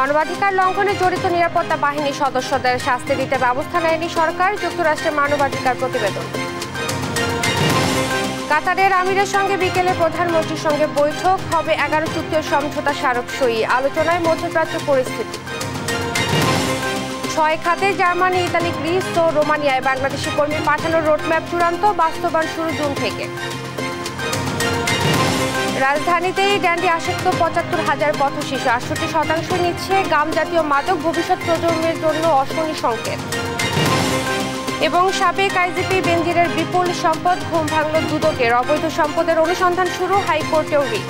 মানবাধিকার লঙ্ঘনে জড়িত নিরাপত্তা বাহিনীর সদস্যদের শাস্তি দিতে ব্যবস্থা নেয়নি সরকার যুক্তরাষ্ট্রের মানবাধিকার প্রতিবেদন কাতারের আমিরের সঙ্গে বিকেলে প্রধানমন্ত্রীর সঙ্গে বৈঠক হবে এগারো চুক্তির সমঝোতা স্মারক সই আলোচনায় মধ্যপ্রাচ্য পরিস্থিতি ছয় খাতে জার্মানি ইতালি গ্রিস ও রোমানিয়ায় বাংলাদেশি কর্মী পাঠানোর রোডম্যাপ চূড়ান্ত বাস্তবায়ন শুরু জুন থেকে রাজধানীতেই ড্যান্ডি আসক্ত পঁচাত্তর হাজার পথ শিশু আটষট্টি শতাংশ নিচ্ছে গাম জাতীয় মাদক ভবিষ্যৎ প্রজন্মের জন্য অশনি সংকেত এবং সাবেক আইজিপি বেঞ্জিরের বিপুল সম্পদ ঘুম ভাঙল দুদকের অবৈধ সম্পদের অনুসন্ধান শুরু হাইকোর্টেও রিট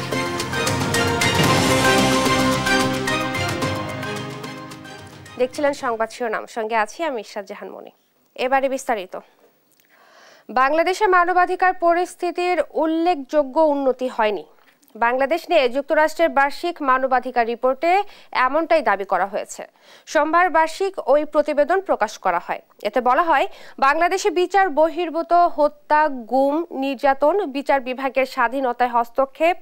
দেখছিলেন সংবাদ শিরোনাম সঙ্গে আছি আমি ইশরাত জাহান মনি এবারে বিস্তারিত বাংলাদেশে মানবাধিকার পরিস্থিতির উল্লেখযোগ্য উন্নতি হয়নি বাংলাদেশ নিয়ে যুক্তরাষ্ট্রের বার্ষিক মানবাধিকার রিপোর্টে এমনটাই দাবি করা হয়েছে সোমবার বার্ষিক ওই প্রতিবেদন প্রকাশ করা হয় এতে বলা হয় বাংলাদেশে বিচার বহির্ভূত হত্যা গুম নির্যাতন বিচার বিভাগের স্বাধীনতায় হস্তক্ষেপ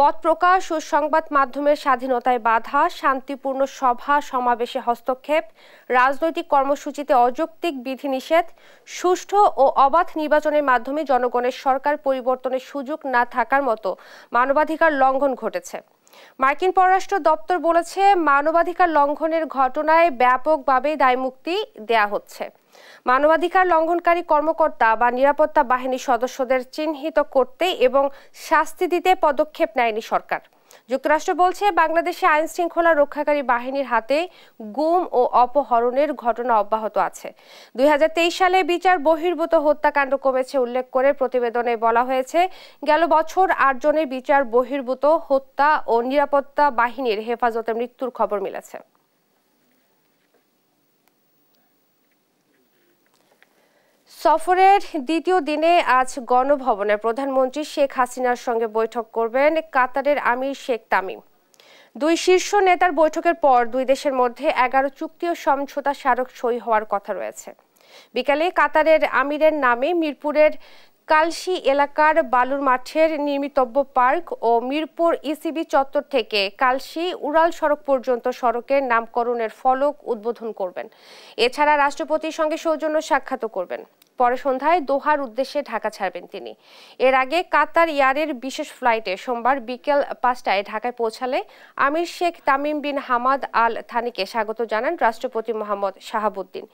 মত প্রকাশ ও সংবাদ মাধ্যমের স্বাধীনতায় বাধা শান্তিপূর্ণ সভা সমাবেশে হস্তক্ষেপ রাজনৈতিক কর্মসূচিতে অযৌক্তিক বিধিনিষেধ সুষ্ঠু ও অবাধ নির্বাচনের মাধ্যমে জনগণের সরকার পরিবর্তনের সুযোগ না থাকার মতো মানবাধিকার মানবাধিকার লঙ্ঘন ঘটেছে মার্কিন পররাষ্ট্র দপ্তর বলেছে মানবাধিকার লঙ্ঘনের ঘটনায় ব্যাপকভাবে দায়মুক্তি দেয়া হচ্ছে মানবাধিকার লঙ্ঘনকারী কর্মকর্তা বা নিরাপত্তা বাহিনীর সদস্যদের চিহ্নিত করতে এবং শাস্তি দিতে পদক্ষেপ নেয়নি সরকার যুক্তরাষ্ট্র বলছে বাংলাদেশে আইন শৃঙ্খলা রক্ষাকারী বাহিনীর হাতে গুম ও অপহরণের ঘটনা অব্যাহত আছে দুই সালে বিচার বহির্ভূত হত্যাকাণ্ড কমেছে উল্লেখ করে প্রতিবেদনে বলা হয়েছে গেল বছর আটজনের বিচার বহির্ভূত হত্যা ও নিরাপত্তা বাহিনীর হেফাজতে মৃত্যুর খবর মিলেছে সফরের দ্বিতীয় দিনে আজ গণভবনে প্রধানমন্ত্রী শেখ হাসিনার সঙ্গে বৈঠক করবেন কাতারের আমির শেখ তামিম দুই শীর্ষ নেতার বৈঠকের পর দুই দেশের মধ্যে এগারো চুক্তি ও সমঝোতা স্মারক সই হওয়ার কথা রয়েছে বিকালে কাতারের আমিরের নামে মিরপুরের কালশি এলাকার বালুর মাঠের নির্মিতব্য পার্ক ও মিরপুর ইসিবি চত্বর থেকে কালশি উড়াল সড়ক পর্যন্ত সড়কের নামকরণের ফলক উদ্বোধন করবেন এছাড়া রাষ্ট্রপতির সঙ্গে সৌজন্য সাক্ষাৎও করবেন পরে সন্ধ্যায় দোহার উদ্দেশ্যে ঢাকা ছাড়বেন তিনি এর আগে কাতার ইয়ারের বিশেষ ফ্লাইটে সোমবার বিকেল পাঁচটায় ঢাকায় পৌঁছালে আমির Sheikh Tamim bin Hamad Al থানিকে স্বাগত জানান রাষ্ট্রপতি মোহাম্মদ শাহাবুদ্দিন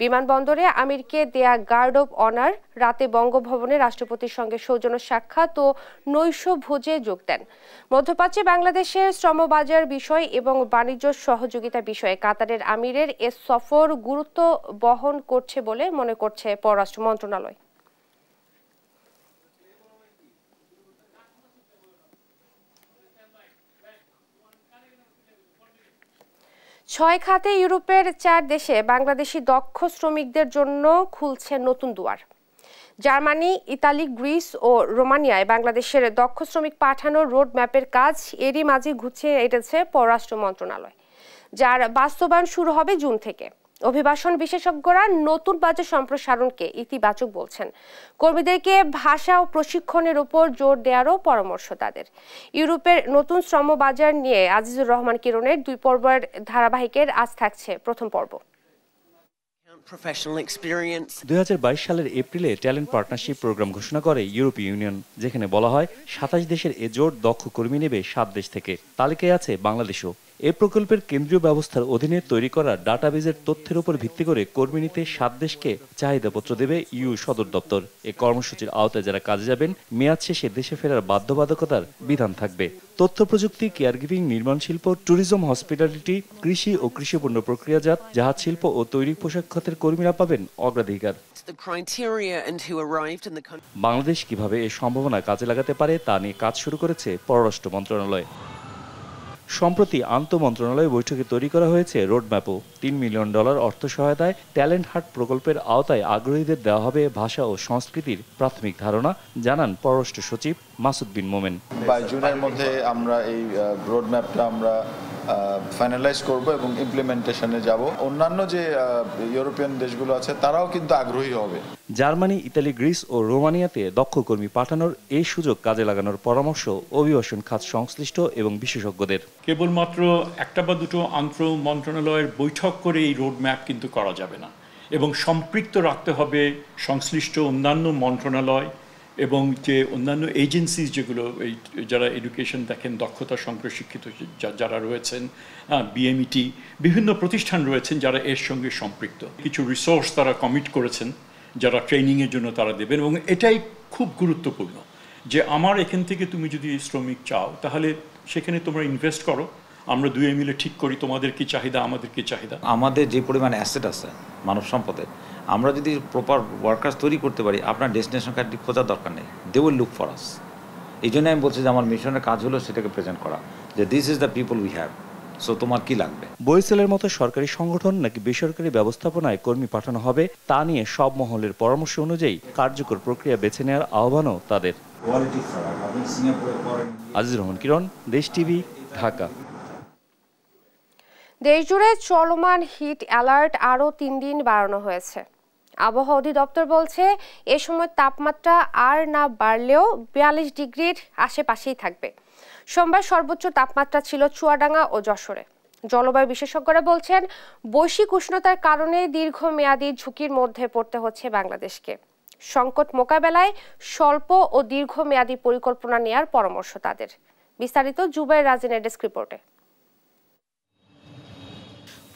বিমানবন্দরে আমিরকে দেয়া গার্ড অব অনার রাতে বঙ্গভবনে রাষ্ট্রপতির সঙ্গে সৌজন্য সাক্ষাৎ ও নৈশ ভোজে যোগ দেন মধ্যপ্রাচ্যে বাংলাদেশের শ্রমবাজার বিষয় এবং বাণিজ্য সহযোগিতা বিষয়ে কাতারের আমিরের এ সফর গুরুত্ব বহন করছে বলে মনে করছে পররাষ্ট্র পররাষ্ট্র মন্ত্রণালয় ছয় খাতে ইউরোপের চার দেশে বাংলাদেশি দক্ষ শ্রমিকদের জন্য খুলছে নতুন দুয়ার জার্মানি ইতালি গ্রিস ও রোমানিয়ায় বাংলাদেশের দক্ষ শ্রমিক পাঠানোর ম্যাপের কাজ এরই মাঝে ঘুছিয়ে এটেছে পররাষ্ট্র মন্ত্রণালয় যার বাস্তবায়ন শুরু হবে জুন থেকে অভিবাসন বিশেষজ্ঞরা নতুন বাজার সম্প্রসারণকে ইতিবাচক বলছেন কর্মীদেরকে ভাষা ও প্রশিক্ষণের উপর জোর দেওয়ারও পরামর্শ তাদের ইউরোপের নতুন শ্রম বাজার নিয়ে আজিজুর রহমান কিরণের দুই পর্বের ধারাবাহিকের আজ থাকছে প্রথম পর্ব দুই সালের এপ্রিলে ট্যালেন্ট পার্টনারশিপ প্রোগ্রাম ঘোষণা করে ইউরোপীয় ইউনিয়ন যেখানে বলা হয় সাতাশ দেশের এজোট দক্ষ কর্মী নেবে সাত দেশ থেকে তালিকায় আছে বাংলাদেশও এ প্রকল্পের কেন্দ্রীয় ব্যবস্থার অধীনে তৈরি করা ডাটাবেজের তথ্যের উপর ভিত্তি করে কর্মী নিতে সাত দেশকে চাহিদাপত্র দেবে ইউ সদর দপ্তর এ কর্মসূচির আওতায় যারা কাজে যাবেন মেয়াদ শেষে দেশে ফেরার বাধ্যবাধকতার বিধান থাকবে তথ্য প্রযুক্তি কেয়ার গিভিং নির্মাণ শিল্প ট্যুরিজম হসপিটালিটি কৃষি ও কৃষিপণ্য প্রক্রিয়াজাত জাহাজ শিল্প ও তৈরি পোশাক খাতের কর্মীরা পাবেন অগ্রাধিকার বাংলাদেশ কিভাবে এই সম্ভাবনা কাজে লাগাতে পারে তা নিয়ে কাজ শুরু করেছে পররাষ্ট্র মন্ত্রণালয় সম্প্রতি আন্ত মন্ত্রণালয় বৈঠকে তৈরি করা হয়েছে রোডম্যাপও তিন মিলিয়ন ডলার অর্থ সহায়তায় ট্যালেন্ট হাট প্রকল্পের আওতায় আগ্রহীদের দেওয়া হবে ভাষা ও সংস্কৃতির প্রাথমিক ধারণা জানান পররাষ্ট্র সচিব মাসুদ বিন মোমেন বা জুনের মধ্যে আমরা এই রোডম্যাপটা আমরা ফাইনালাইজ করব এবং ইমপ্লিমেন্টেশনে যাব অন্যান্য যে ইউরোপিয়ান দেশগুলো আছে তারাও কিন্তু আগ্রহী হবে জার্মানি ইতালি গ্রিস ও রোমানিয়াতে দক্ষ কর্মী পাঠানোর এই সুযোগ কাজে লাগানোর পরামর্শ অভিবাসন খাত সংশ্লিষ্ট এবং বিশেষজ্ঞদের কেবলমাত্র একটা বা দুটো আন্ত মন্ত্রণালয়ের বৈঠক করে এই রোড ম্যাপ কিন্তু করা যাবে না এবং সম্পৃক্ত রাখতে হবে সংশ্লিষ্ট অন্যান্য মন্ত্রণালয় এবং যে অন্যান্য এজেন্সিস যেগুলো এই যারা এডুকেশন দেখেন দক্ষতা শিক্ষিত যারা রয়েছেন বিএমইটি e বিভিন্ন প্রতিষ্ঠান রয়েছেন যারা এর সঙ্গে সম্পৃক্ত কিছু রিসোর্স তারা কমিট করেছেন যারা ট্রেনিংয়ের জন্য তারা দেবেন এবং এটাই খুব গুরুত্বপূর্ণ যে আমার এখান থেকে তুমি যদি শ্রমিক চাও তাহলে সেখানে তোমরা ইনভেস্ট করো আমরা দুয়ে মিলে ঠিক করি তোমাদের কি চাহিদা আমাদের কি চাহিদা আমাদের যে পরিমাণ অ্যাসেট আছে মানব সম্পদের আমরা যদি প্রপার ওয়ার্কার্স তৈরি করতে পারি আপনার ডেস্টিনেশন কার্ডটি খোঁজার দরকার নেই they will look for us এই জন্য আমি বলছি যে আমার মিশনের কাজ হলো সেটাকে প্রেজেন্ট করা যে this is the people we have so তোমার কি লাগবে বইসেলের মতো সরকারি সংগঠন নাকি বেসরকারি ব্যবস্থাপনায় কর্মী পাঠানো হবে তা নিয়ে সব মহলের পরামর্শ অনুযায়ী কার্যকর প্রক্রিয়া বেছে নেওয়ার আহ্বানও তাদের আজিজ রহমান কিরণ দেশ টিভি ঢাকা দেশজুড়ে চলমান হিট অ্যালার্ট আরও তিন দিন বাড়ানো হয়েছে আবহাওয়া অধিদপ্তর বলছে এ সময় তাপমাত্রা আর না বাড়লেও বিয়াল্লিশ ডিগ্রির আশেপাশেই থাকবে সোমবার সর্বোচ্চ তাপমাত্রা ছিল চুয়াডাঙ্গা ও যশোরে জলবায়ু বিশেষজ্ঞরা বলছেন বৈশ্বিক উষ্ণতার কারণে দীর্ঘমেয়াদী ঝুঁকির মধ্যে পড়তে হচ্ছে বাংলাদেশকে সংকট মোকাবেলায় স্বল্প ও দীর্ঘমেয়াদী পরিকল্পনা নেয়ার পরামর্শ তাদের বিস্তারিত জুবাই রাজিনের ডেস্ক রিপোর্টে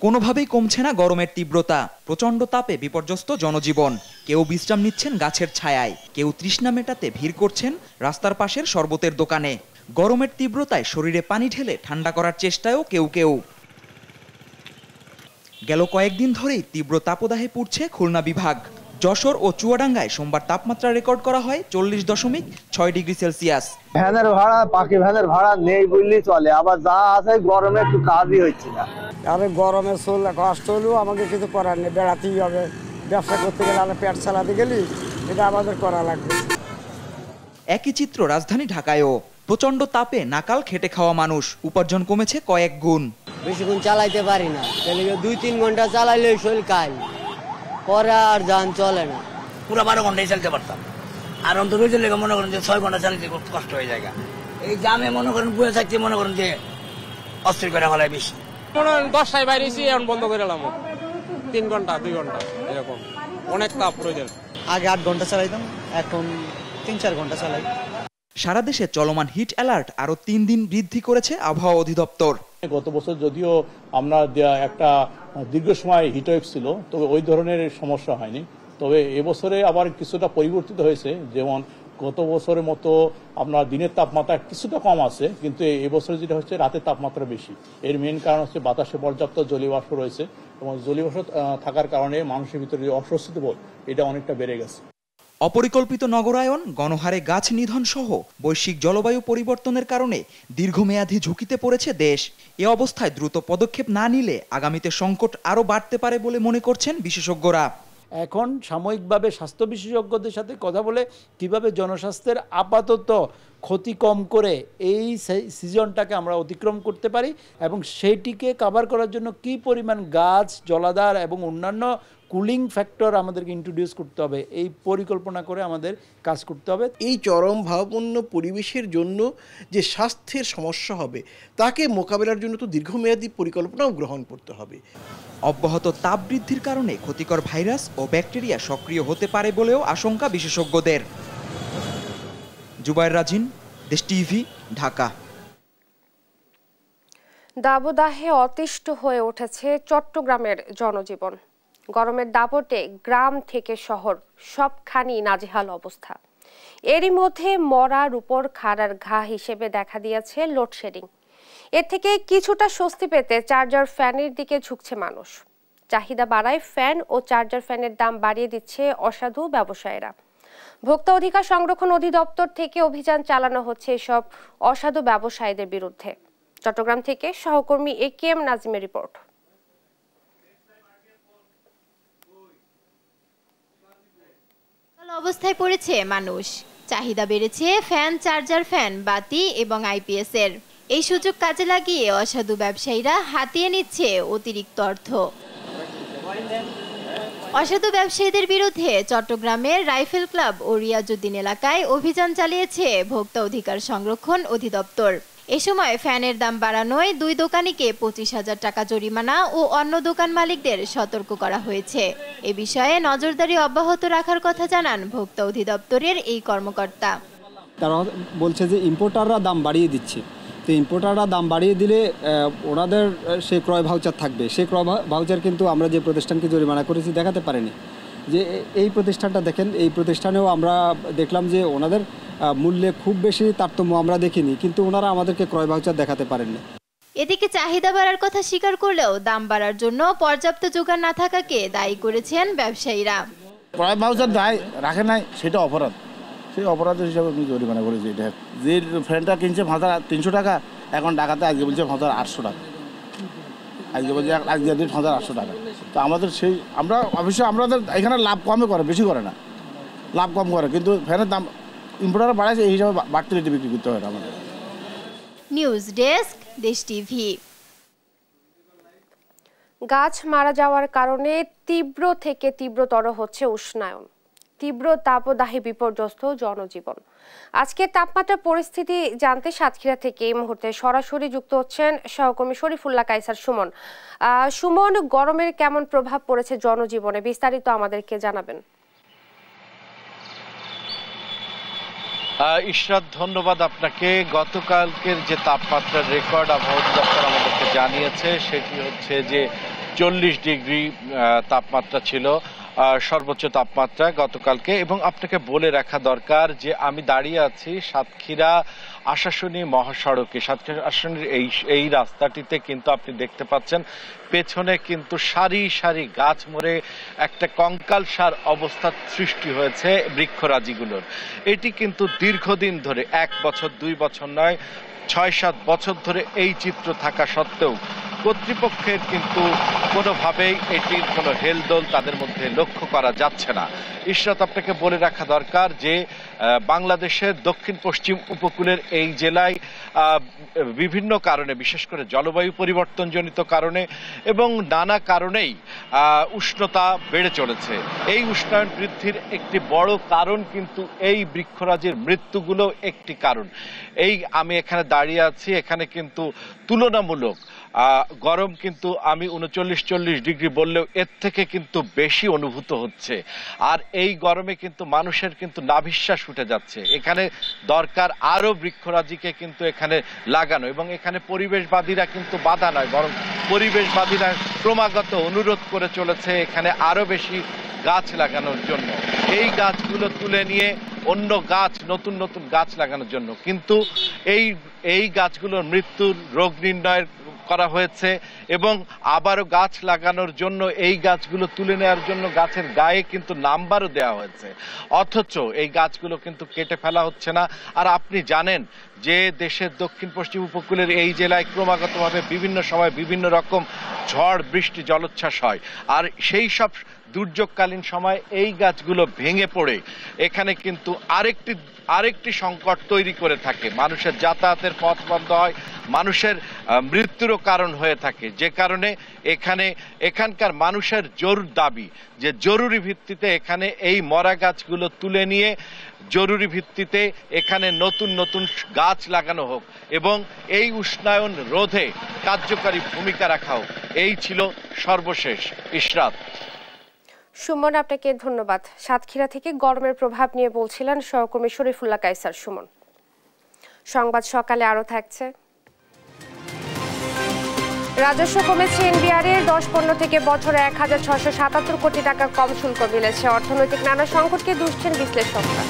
কোনোভাবেই কমছে না গরমের তীব্রতা প্রচণ্ড তাপে বিপর্যস্ত জনজীবন কেউ বিশ্রাম নিচ্ছেন গাছের ছায়ায় কেউ তৃষ্ণা মেটাতে ভিড় করছেন রাস্তার পাশের শরবতের দোকানে গরমের তীব্রতায় শরীরে পানি ঢেলে ঠান্ডা করার চেষ্টায়ও কেউ কেউ গেল কয়েকদিন ধরেই তীব্র তাপদাহে পুড়ছে খুলনা বিভাগ যশোর ও চুয়াডাঙ্গায় সোমবার তাপমাত্রা রেকর্ড করা হয় চল্লিশ দশমিক ছয় ডিগ্রি সেলসিয়াস ভ্যানের ভাড়া পাখি ভ্যানের ভাড়া নেই বললেই চলে আবার যা আছে গরমে একটু কাজই হচ্ছে না আরে গরমে চললে কষ্ট হলেও আমাকে কিছু করার নেই বেড়াতেই হবে ব্যবসা করতে গেলে আমরা পেট চালাতে গেলি এটা আমাদের করা লাগবে একই চিত্র রাজধানী ঢাকায়ও প্রচন্ড তাপে নাকাল খেটে খাওয়া মানুষ উপার্জন কমেছে কয়েক গুণ বেশিক্ষণ চালাইতে পারি না দুই তিন ঘন্টা চালাইলে শরীর কাল পরে আর যান চলে না পুরো বারো ঘন্টাই চালতে পারতাম আর অন্তত লেগে মনে করেন যে ছয় ঘন্টা চালাতে কষ্ট হয়ে যায় এই জামে মনে করেন বুয়ে থাকতে মনে করেন যে অস্থির করে ফেলায় বেশি মনে করেন দশটায় বাইরেছি এখন বন্ধ করে এলাম তিন ঘন্টা দুই ঘন্টা এরকম অনেক তাপ প্রয়োজন আগে আট ঘন্টা চালাইতাম এখন তিন চার ঘন্টা চালাই সারা দেশে চলমান হিট অ্যালার্ট আরও তিন দিন বৃদ্ধি করেছে আবহাওয়া অধিদপ্তর গত বছর যদিও আমরা একটা দীর্ঘ সময় হিটওয়েভ ছিল তবে ওই ধরনের সমস্যা হয়নি তবে এবছরে আবার কিছুটা পরিবর্তিত হয়েছে যেমন গত বছরের মতো আপনার দিনের তাপমাত্রা কিছুটা কম আছে কিন্তু এবছর যেটা হচ্ছে রাতের তাপমাত্রা বেশি এর মেন কারণ হচ্ছে বাতাসে পর্যাপ্ত জলীয়বাষ্প রয়েছে এবং জলীয়বাষ্প থাকার কারণে মানুষের ভিতরে যে অস্বস্তি বোধ এটা অনেকটা বেড়ে গেছে অপরিকল্পিত নগরায়ন গণহারে গাছ নিধন সহ বৈশ্বিক জলবায়ু পরিবর্তনের কারণে দীর্ঘমেয়াদী ঝুঁকিতে পড়েছে দেশ এ অবস্থায় দ্রুত পদক্ষেপ না নিলে আগামীতে সংকট আরও বাড়তে পারে বলে মনে করছেন বিশেষজ্ঞরা এখন সাময়িকভাবে স্বাস্থ্য বিশেষজ্ঞদের সাথে কথা বলে কিভাবে জনস্বাস্থ্যের আপাতত ক্ষতি কম করে এই সিজনটাকে আমরা অতিক্রম করতে পারি এবং সেটিকে কাভার করার জন্য কি পরিমাণ গাছ জলাধার এবং অন্যান্য কুলিং ফ্যাক্টর আমাদেরকে ইন্ট্রোডিউস করতে হবে এই পরিকল্পনা করে আমাদের কাজ করতে হবে এই চরম ভাবপূর্ণ পরিবেশের জন্য যে স্বাস্থ্যের সমস্যা হবে তাকে মোকাবেলার জন্য তো দীর্ঘমেয়াদী পরিকল্পনাও গ্রহণ করতে হবে অব্যাহত তাপ বৃদ্ধির কারণে ক্ষতিকর ভাইরাস ও ব্যাকটেরিয়া সক্রিয় হতে পারে বলেও আশঙ্কা বিশেষজ্ঞদের জুবাইর রাজিন দেশ টিভি ঢাকা দাবদাহে অতিষ্ঠ হয়ে উঠেছে চট্টগ্রামের জনজীবন গরমের দাপটে গ্রাম থেকে শহর সবখানি নাজেহাল অবস্থা এরই মধ্যে মরার উপর খাড়ার ঘা হিসেবে দেখা দিয়েছে লোডশেডিং এর থেকে কিছুটা স্বস্তি পেতে চার্জার ফ্যানের দিকে ঝুঁকছে মানুষ চাহিদা বাড়ায় ফ্যান ও চার্জার ফ্যানের দাম বাড়িয়ে দিচ্ছে অসাধু ব্যবসায়ীরা ভোক্তা অধিকার সংরক্ষণ অধিদপ্তর থেকে অভিযান চালানো হচ্ছে এসব অসাধু ব্যবসায়ীদের বিরুদ্ধে চট্টগ্রাম থেকে সহকর্মী এ কে এম নাজিমের রিপোর্ট অবস্থায় পড়েছে মানুষ চাহিদা বেড়েছে ফ্যান চার্জার ফ্যান বাতি এবং আইপিএস এর এই সুযোগ কাজে লাগিয়ে অসাধু ব্যবসায়ীরা হাতিয়ে নিচ্ছে অতিরিক্ত অর্থ অসাধু ব্যবসায়ীদের বিরুদ্ধে চট্টগ্রামের রাইফেল ক্লাব ও রিয়াজুদ্দিন এলাকায় অভিযান চালিয়েছে ভোক্তা অধিকার সংরক্ষণ অধিদপ্তর এ সময় ফ্যানের দাম বাড়ানোয় দুই দোকানিকে পঁচিশ হাজার টাকা জরিমানা ও অন্য দোকান মালিকদের সতর্ক করা হয়েছে এ বিষয়ে নজরদারি অব্যাহত রাখার কথা জানান ভোক্তা অধিদপ্তরের এই কর্মকর্তা তারা বলছে যে ইম্পোর্টাররা দাম বাড়িয়ে দিচ্ছে তো ইম্পোর্টাররা দাম বাড়িয়ে দিলে ওনাদের সেই ক্রয় ভাউচার থাকবে সেই ক্রয় ভাউচার কিন্তু আমরা যে প্রতিষ্ঠানকে জরিমানা করেছি দেখাতে পারিনি যে এই প্রতিষ্ঠানটা দেখেন এই প্রতিষ্ঠানেও আমরা দেখলাম যে ওনাদের মূল্যে খুব বেশি তারতম্য আমরা দেখিনি কিন্তু ওনারা আমাদেরকে ক্রয় ভাউচার দেখাতে পারেননি এদিকে চাহিদা বাড়ার কথা স্বীকার করলেও দাম বাড়ার জন্য পর্যাপ্ত যোগান না থাকাকে দায়ী করেছেন ব্যবসায়ীরা ক্রয় ভাউচার দায় রাখে নাই সেটা অপরাধ সেই অপরাধ হিসাবে আপনি জরিমানা করেছে এটা যে ফ্যানটা কিনছে হাজার তিনশো টাকা এখন টাকাতে আজকে বলছে হাজার আটশো টাকা আজকে বলছে আজকে দিন হাজার আটশো টাকা তো আমাদের সেই আমরা অবশ্যই আমাদের এখানে লাভ কমে করে বেশি করে না লাভ কম করে কিন্তু ফ্যানের দাম ইম্পোর্টার বাড়াইছে এই হিসাবে বাড়তি রেটে বিক্রি করতে হয় আমাদের নিউজ ডেস্ক দেশ টিভি গাছ মারা যাওয়ার কারণে তীব্র থেকে তীব্রতর হচ্ছে উষ্ণায়ন তীব্র তাপদাহে বিপর্যস্ত জনজীবন আজকে তাপমাত্রা পরিস্থিতি জানতে সাতক্ষীরা থেকে এই মুহূর্তে সরাসরি যুক্ত হচ্ছেন সহকর্মী শরীফুল্লাহ কাইসার সুমন সুমন গরমের কেমন প্রভাব পড়েছে জনজীবনে বিস্তারিত আমাদেরকে জানাবেন ঈশ্বর ধন্যবাদ আপনাকে গতকালকের যে তাপমাত্রার রেকর্ড আবহাওয়া দপ্তর আমাদেরকে জানিয়েছে সেটি হচ্ছে যে চল্লিশ ডিগ্রি তাপমাত্রা ছিল সর্বোচ্চ তাপমাত্রা গতকালকে এবং আপনাকে বলে রাখা দরকার যে আমি দাঁড়িয়ে আছি সাতক্ষীরা আশাশুনি মহাসড়কে সাতক্ষীরা আশাশুনির এই এই রাস্তাটিতে কিন্তু আপনি দেখতে পাচ্ছেন পেছনে কিন্তু সারি সারি গাছ মরে একটা কঙ্কাল সার অবস্থা সৃষ্টি হয়েছে বৃক্ষরাজিগুলোর এটি কিন্তু দীর্ঘদিন ধরে এক বছর দুই বছর নয় ছয় সাত বছর ধরে এই চিত্র থাকা সত্ত্বেও কর্তৃপক্ষের কিন্তু কোনোভাবেই এটির কোনো হেলদোল তাদের মধ্যে লক্ষ্য করা যাচ্ছে না ঈশ্বরত আপনাকে বলে রাখা দরকার যে বাংলাদেশের দক্ষিণ পশ্চিম উপকূলের এই জেলায় বিভিন্ন কারণে বিশেষ করে জলবায়ু পরিবর্তনজনিত কারণে এবং নানা কারণেই উষ্ণতা বেড়ে চলেছে এই উষ্ণায়ন বৃদ্ধির একটি বড় কারণ কিন্তু এই বৃক্ষরাজির মৃত্যুগুলো একটি কারণ এই আমি এখানে দাঁড়িয়ে আছি এখানে কিন্তু তুলনামূলক গরম কিন্তু আমি উনচল্লিশ চল্লিশ ডিগ্রি বললেও এর থেকে কিন্তু বেশি অনুভূত হচ্ছে আর এই গরমে কিন্তু মানুষের কিন্তু নাভিশ্বাস উঠে যাচ্ছে এখানে দরকার আরও বৃক্ষরাজিকে কিন্তু এখানে লাগানো এবং এখানে পরিবেশবাদীরা কিন্তু বাধা নয় বরং পরিবেশবাদীরা ক্রমাগত অনুরোধ করে চলেছে এখানে আরও বেশি গাছ লাগানোর জন্য এই গাছগুলো তুলে নিয়ে অন্য গাছ নতুন নতুন গাছ লাগানোর জন্য কিন্তু এই এই গাছগুলোর মৃত্যুর রোগ নির্ণয়ের করা হয়েছে এবং আবারও গাছ লাগানোর জন্য এই গাছগুলো তুলে নেওয়ার জন্য গাছের গায়ে কিন্তু নাম্বারও দেওয়া হয়েছে অথচ এই গাছগুলো কিন্তু কেটে ফেলা হচ্ছে না আর আপনি জানেন যে দেশের দক্ষিণ পশ্চিম উপকূলের এই জেলায় ক্রমাগতভাবে বিভিন্ন সময় বিভিন্ন রকম ঝড় বৃষ্টি জলোচ্ছ্বাস হয় আর সেই সব দুর্যোগকালীন সময় এই গাছগুলো ভেঙে পড়ে এখানে কিন্তু আরেকটি আরেকটি সংকট তৈরি করে থাকে মানুষের যাতায়াতের পথ বন্ধ হয় মানুষের মৃত্যুরও কারণ হয়ে থাকে যে কারণে এখানে এখানকার মানুষের জরুর দাবি যে জরুরি ভিত্তিতে এখানে এই মরা গাছগুলো তুলে নিয়ে জরুরি ভিত্তিতে এখানে নতুন নতুন গাছ লাগানো হোক এবং এই উষ্ণায়ন রোধে কার্যকারী ভূমিকা রাখা হোক এই ছিল সর্বশেষ ইশরাত সুমন আপনাকে ধন্যবাদ সাতক্ষীরা থেকে গরমের প্রভাব নিয়ে বলছিলেন সহকর্মী শরীফুল্লাহ কাইসার সুমন সংবাদ সকালে আরও থাকছে রাজস্ব কমেছে এনবিআর এর দশ পণ্য থেকে বছরে এক হাজার ছশো সাতাত্তর কোটি টাকা কম শুল্ক মিলেছে অর্থনৈতিক নানা সংকটকে দুষছেন বিশ্লেষকরা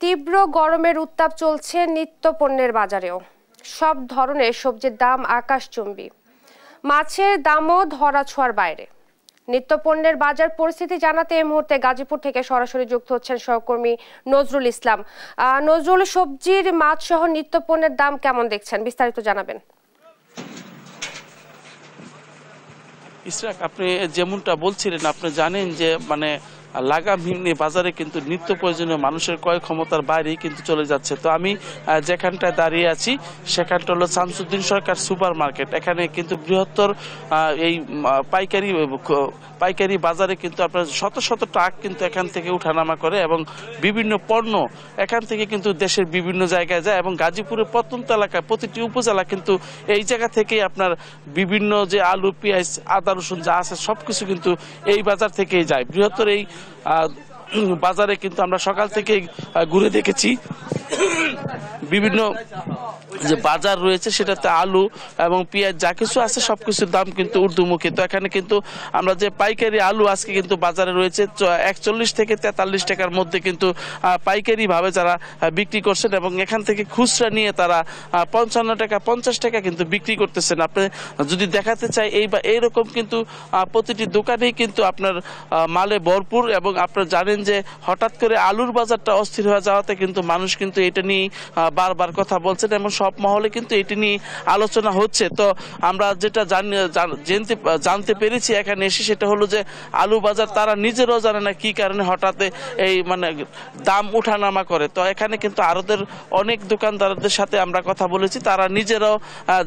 তীব্র গরমের উত্তাপ চলছে নিত্য পণ্যের বাজারেও সব ধরনের সবজির দাম আকাশচুম্বী মাছের দামও ধরা ছোঁয়ার বাইরে নিত্যপণ্যের বাজার পরিস্থিতি জানাতে এই মুহূর্তে গাজীপুর থেকে সরাসরি যুক্ত হচ্ছেন সহকর্মী নজরুল ইসলাম নজরুল সবজির মাছ সহ নিত্যপণ্যের দাম কেমন দেখছেন বিস্তারিত জানাবেন ইসরাক আপনি যেমনটা বলছিলেন আপনি জানেন যে মানে লাগামহীন বাজারে কিন্তু নিত্য প্রয়োজনীয় মানুষের ক্রয় ক্ষমতার বাইরেই কিন্তু চলে যাচ্ছে তো আমি যেখানটায় দাঁড়িয়ে আছি সেখানটা হলো শামসুদ্দিন সরকার সুপার মার্কেট এখানে কিন্তু বৃহত্তর এই পাইকারি পাইকারি বাজারে কিন্তু আপনার শত শত ট্রাক কিন্তু এখান থেকে উঠানামা করে এবং বিভিন্ন পণ্য এখান থেকে কিন্তু দেশের বিভিন্ন জায়গায় যায় এবং গাজীপুরের প্রত্যন্ত এলাকায় প্রতিটি উপজেলা কিন্তু এই জায়গা থেকেই আপনার বিভিন্ন যে আলু পেঁয়াজ আদা রসুন যা আছে সব কিছু কিন্তু এই বাজার থেকেই যায় বৃহত্তর এই বাজারে কিন্তু আমরা সকাল থেকে ঘুরে দেখেছি বিভিন্ন যে বাজার রয়েছে সেটাতে আলু এবং পেঁয়াজ যা কিছু আছে সব কিছুর দাম কিন্তু ঊর্ধ্বমুখী তো এখানে কিন্তু আমরা যে পাইকারি আলু আজকে কিন্তু বাজারে রয়েছে একচল্লিশ থেকে তেতাল্লিশ টাকার মধ্যে কিন্তু পাইকারিভাবে যারা বিক্রি করছেন এবং এখান থেকে খুচরা নিয়ে তারা পঞ্চান্ন টাকা পঞ্চাশ টাকা কিন্তু বিক্রি করতেছেন আপনি যদি দেখাতে চাই এই বা এইরকম কিন্তু প্রতিটি দোকানেই কিন্তু আপনার মালে ভরপুর এবং আপনারা জানেন যে হঠাৎ করে আলুর বাজারটা অস্থির হয়ে যাওয়াতে কিন্তু মানুষ কিন্তু এটা নিয়ে বারবার কথা বলছেন এবং সব মহলে কিন্তু এটি নিয়ে আলোচনা হচ্ছে তো আমরা যেটা জানতে জানতে পেরেছি এখানে এসে সেটা হলো যে আলু বাজার তারা নিজেরাও জানে না কি কারণে হঠাৎ এই মানে দাম উঠানামা করে তো এখানে কিন্তু আরদের অনেক দোকানদারদের সাথে আমরা কথা বলেছি তারা নিজেরাও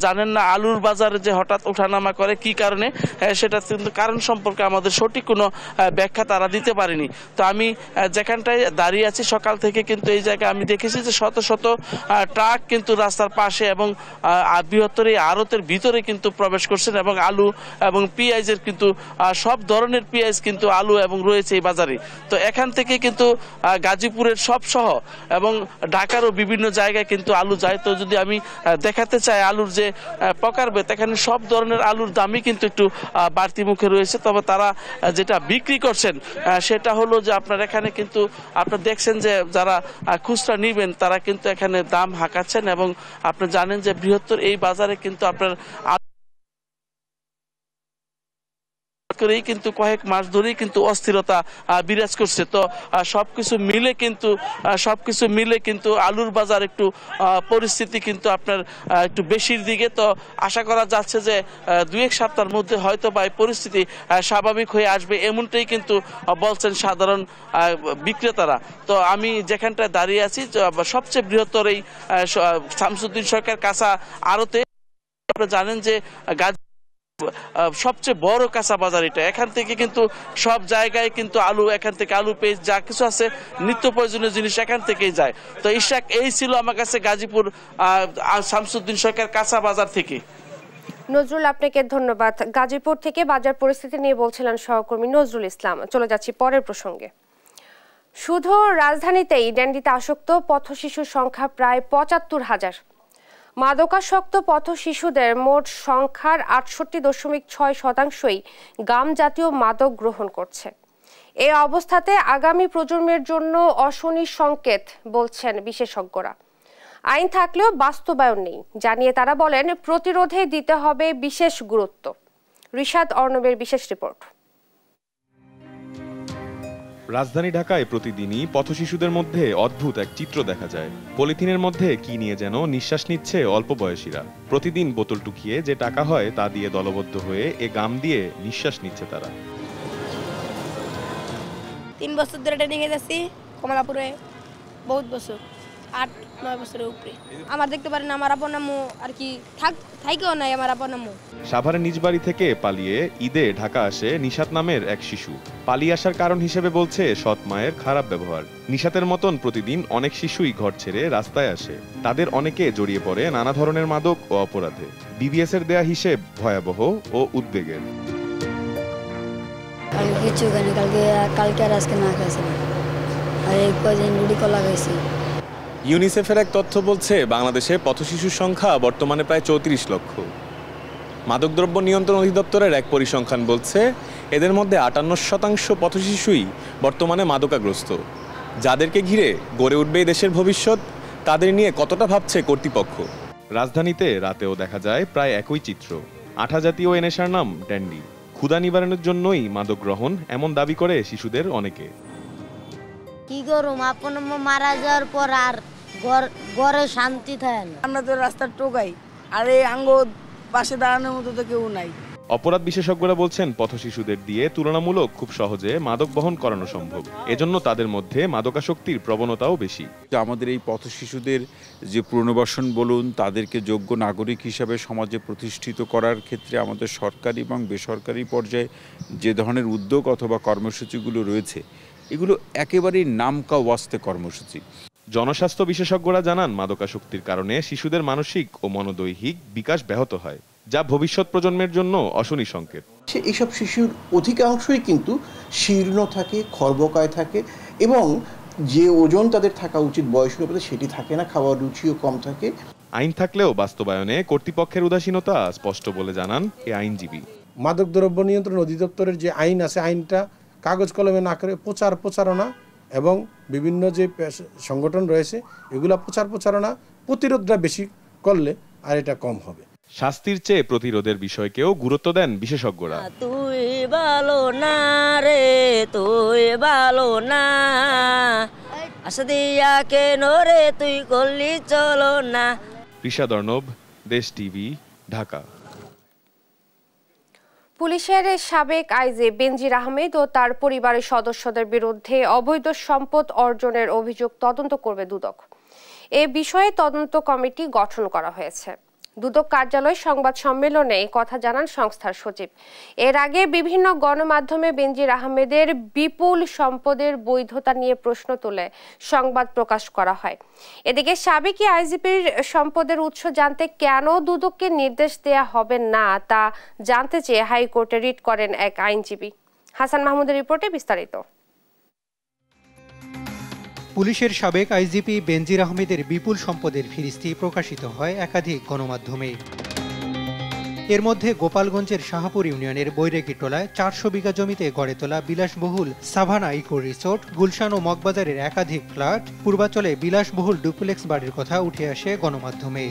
জানেন না আলুর বাজারে যে হঠাৎ উঠানামা করে কি কারণে হ্যাঁ, সেটা কিন্তু কারণ সম্পর্কে আমাদের সঠিক কোনো ব্যাখ্যা তারা দিতে পারেনি তো আমি যেখানটায় দাঁড়িয়ে আছি সকাল থেকে কিন্তু এই জায়গায় আমি দেখেছি যে শত শত ট্রাক কিন্তু রাস্তা রাস্তার পাশে এবং বৃহত্তর এই আড়তের ভিতরে কিন্তু প্রবেশ করছেন এবং আলু এবং পেঁয়াজের কিন্তু সব ধরনের পেঁয়াজ কিন্তু আলু এবং রয়েছে এই বাজারে তো এখান থেকে কিন্তু গাজীপুরের সব সহ এবং ঢাকারও বিভিন্ন জায়গায় কিন্তু আলু যায় তো যদি আমি দেখাতে চাই আলুর যে বেত এখানে সব ধরনের আলুর দামই কিন্তু একটু বাড়তি মুখে রয়েছে তবে তারা যেটা বিক্রি করছেন সেটা হলো যে আপনার এখানে কিন্তু আপনার দেখছেন যে যারা খুচরা নিবেন তারা কিন্তু এখানে দাম হাঁকাচ্ছেন এবং আপনি জানেন যে বৃহত্তর এই বাজারে কিন্তু আপনার করেই কিন্তু কয়েক মাস ধরেই কিন্তু অস্থিরতা বিরাজ করছে তো সব কিছু মিলে কিন্তু সব কিছু মিলে কিন্তু আলুর বাজার একটু পরিস্থিতি কিন্তু আপনার একটু বেশির দিকে তো আশা করা যাচ্ছে যে দু এক সপ্তাহের মধ্যে হয়তো বা পরিস্থিতি স্বাভাবিক হয়ে আসবে এমনটাই কিন্তু বলছেন সাধারণ বিক্রেতারা তো আমি যেখানটায় দাঁড়িয়ে আছি সবচেয়ে বৃহত্তর এই শামসুদ্দিন সরকার কাঁচা আরতে আপনারা জানেন যে গাছ সবচেয়ে বড় কাঁচা বাজার এটা এখান থেকে কিন্তু সব জায়গায় কিন্তু আলু এখান থেকে আলু পেঁয়াজ যা কিছু আছে নিত্য প্রয়োজনীয় জিনিস এখান থেকেই যায় তো ইশাক এই ছিল আমার কাছে গাজীপুর শামসুদ্দিন সরকার কাঁচা বাজার থেকে নজরুল আপনাকে ধন্যবাদ গাজীপুর থেকে বাজার পরিস্থিতি নিয়ে বলছিলেন সহকর্মী নজরুল ইসলাম চলে যাচ্ছি পরের প্রসঙ্গে শুধু রাজধানীতেই ড্যান্ডিতে আসক্ত পথ শিশুর সংখ্যা প্রায় পঁচাত্তর হাজার মাদকাসক্ত পথ শিশুদের মোট সংখ্যার আটষট্টি দশমিক ছয় শতাংশই গাম জাতীয় মাদক গ্রহণ করছে এ অবস্থাতে আগামী প্রজন্মের জন্য অশনি সংকেত বলছেন বিশেষজ্ঞরা আইন থাকলেও বাস্তবায়ন নেই জানিয়ে তারা বলেন প্রতিরোধে দিতে হবে বিশেষ গুরুত্ব ঋষাদ অর্ণবের বিশেষ রিপোর্ট রাজধানী ঢাকায় প্রতিদিনই পথশিশুদের মধ্যে অদ্ভুত এক চিত্র দেখা যায় পলিথিনের মধ্যে কি নিয়ে যেন নিঃশ্বাস নিচ্ছে অল্প বয়সীরা প্রতিদিন বোতল টুকিয়ে যে টাকা হয় তা দিয়ে দলবদ্ধ হয়ে এ গাম দিয়ে নিঃশ্বাস নিচ্ছে তারা তিন বছর ধরে এ যাচ্ছি কমলাপুরে বহুত বছর আট নয় বছরের উপরে আমার দেখতে পারেন আমার আপন নামু আর কি থাক থাইকেও নাই আমার আপন নামু সাভারের নিজ বাড়ি থেকে পালিয়ে ঈদে ঢাকা আসে নিশাত নামের এক শিশু পালিয়ে আসার কারণ হিসেবে বলছে সৎ মায়ের খারাপ ব্যবহার নিশাতের মতন প্রতিদিন অনেক শিশুই ঘর ছেড়ে রাস্তায় আসে তাদের অনেকে জড়িয়ে পড়ে নানা ধরনের মাদক ও অপরাধে বিবিএস এর দেয়া হিসেব ভয়াবহ ও উদ্বেগের কালকে কিছু কালকে কালকে আর আজকে না আর এই কদিন কলা ইউনিসেফের এক তথ্য বলছে বাংলাদেশে পথশিশুর সংখ্যা বর্তমানে প্রায় চৌত্রিশ লক্ষ মাদকদ্রব্য নিয়ন্ত্রণ অধিদপ্তরের এক পরিসংখ্যান বলছে এদের মধ্যে আটান্ন শতাংশ পথশিশুই বর্তমানে মাদকাগ্রস্ত যাদেরকে ঘিরে গড়ে উঠবে দেশের ভবিষ্যৎ তাদের নিয়ে কতটা ভাবছে কর্তৃপক্ষ রাজধানীতে রাতেও দেখা যায় প্রায় একই চিত্র আঠা জাতীয় এনেশার নাম ড্যান্ডি ক্ষুদা নিবারণের জন্যই মাদক গ্রহণ এমন দাবি করে শিশুদের অনেকে কি গরম আপন মারা যাওয়ার পর আর ঘরে শান্তি থাকে না আমরা তো রাস্তার টোকাই আর এই আঙ্গ পাশে দাঁড়ানোর মতো তো কেউ নাই অপরাধ বিশেষজ্ঞরা বলছেন পথশিশুদের দিয়ে তুলনামূলক খুব সহজে মাদক বহন করানো সম্ভব এজন্য তাদের মধ্যে মাদকাসক্তির প্রবণতাও বেশি আমাদের এই পথশিশুদের যে পুনর্বাসন বলুন তাদেরকে যোগ্য নাগরিক হিসাবে সমাজে প্রতিষ্ঠিত করার ক্ষেত্রে আমাদের সরকারি এবং বেসরকারি পর্যায়ে যে ধরনের উদ্যোগ অথবা কর্মসূচিগুলো রয়েছে এগুলো একেবারেই নামকা ওয়াস্তে কর্মসূচি জনস্বাস্থ্য বিশেষজ্ঞরা জানান মাদকাসক্তির কারণে শিশুদের মানসিক ও মনোদৈহিক বিকাশ ব্যাহত হয় যা ভবিষ্যৎ প্রজন্মের জন্য অশনি সংকেত এইসব শিশুর অধিকাংশই কিন্তু শীর্ণ থাকে খর্বকায় থাকে এবং যে ওজন তাদের থাকা উচিত বয়স অনুপাতে সেটি থাকে না খাওয়ার রুচিও কম থাকে আইন থাকলেও বাস্তবায়নে কর্তৃপক্ষের উদাসীনতা স্পষ্ট বলে জানান এ আইনজীবী মাদকদ্রব্য নিয়ন্ত্রণ অধিদপ্তরের যে আইন আছে আইনটা কাগজ কলমে না করে প্রচার প্রচারণা এবং বিভিন্ন যে সংগঠন রয়েছে এগুলা প্রচার প্রচারণা প্রতিরোধটা বেশি করলে আর এটা কম হবে শাস্তির চেয়ে প্রতিরোধের বিষয়কেও গুরুত্ব দেন বিশেষজ্ঞরা তুই ভালো না রে তুই ভালো না আশা দিয়া কেন রে তুই করলি চলো না ঋষা দেশ টিভি ঢাকা পুলিশের সাবেক আইজি বেনজির আহমেদ ও তার পরিবারের সদস্যদের বিরুদ্ধে অবৈধ সম্পদ অর্জনের অভিযোগ তদন্ত করবে দুদক এ বিষয়ে তদন্ত কমিটি গঠন করা হয়েছে দুদক কার্যালয় সংবাদ সম্মেলনে কথা জানান সংস্থার সচিব এর আগে বিভিন্ন গণমাধ্যমে বেনজির আহমেদের বিপুল সম্পদের বৈধতা নিয়ে প্রশ্ন তুলে সংবাদ প্রকাশ করা হয় এদিকে সাবেক আইজিপির সম্পদের উৎস জানতে কেন দুদককে নির্দেশ দেয়া হবে না তা জানতে চেয়ে হাইকোর্টে রিট করেন এক আইনজীবী হাসান মাহমুদের রিপোর্টে বিস্তারিত পুলিশের সাবেক আইজিপি বেনজির আহমেদের বিপুল সম্পদের ফিরিস্তি প্রকাশিত হয় একাধিক গণমাধ্যমে এর মধ্যে গোপালগঞ্জের শাহপুর ইউনিয়নের বৈরেকি টোলায় চারশো বিঘা জমিতে গড়ে তোলা বিলাসবহুল সাভানা ইকো রিসোর্ট গুলশান ও মগবাজারের একাধিক ফ্ল্যাট পূর্বাচলে বিলাসবহুল ডুপ্লেক্স বাড়ির কথা উঠে আসে গণমাধ্যমে